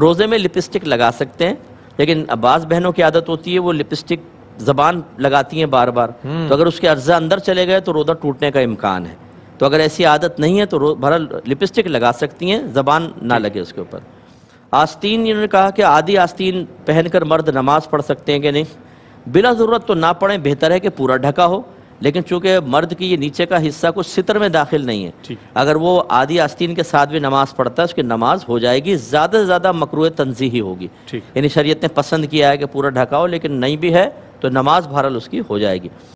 रोज़े में लिपस्टिक लगा सकते हैं लेकिन अब्बास बहनों की आदत होती है वो लिपस्टिक जबान लगाती हैं बार बार हम्म। तो अगर उसके अर्जा अंदर चले गए तो रोज़ा टूटने का इम्कान है तो अगर ऐसी आदत नहीं है तो भरा लिपस्टिक लगा सकती हैं जबान ना लगे उसके ऊपर आस्तीन इन्होंने कहा कि आधी आस्तीन पहनकर मर्द नमाज पढ़ सकते हैं कि नहीं बिला ज़रूरत तो ना पढ़ें बेहतर है कि पूरा ढका हो लेकिन चूंकि मर्द की ये नीचे का हिस्सा कुछ सितर में दाखिल नहीं है अगर वो आदि आस्तीन के साथ भी नमाज पढ़ता है उसकी नमाज हो जाएगी ज़्यादा से ज़्यादा मकरू तनजीही होगी यानी शरीय ने पसंद किया है कि पूरा ढकाओ लेकिन नहीं भी है तो नमाज भारल उसकी हो जाएगी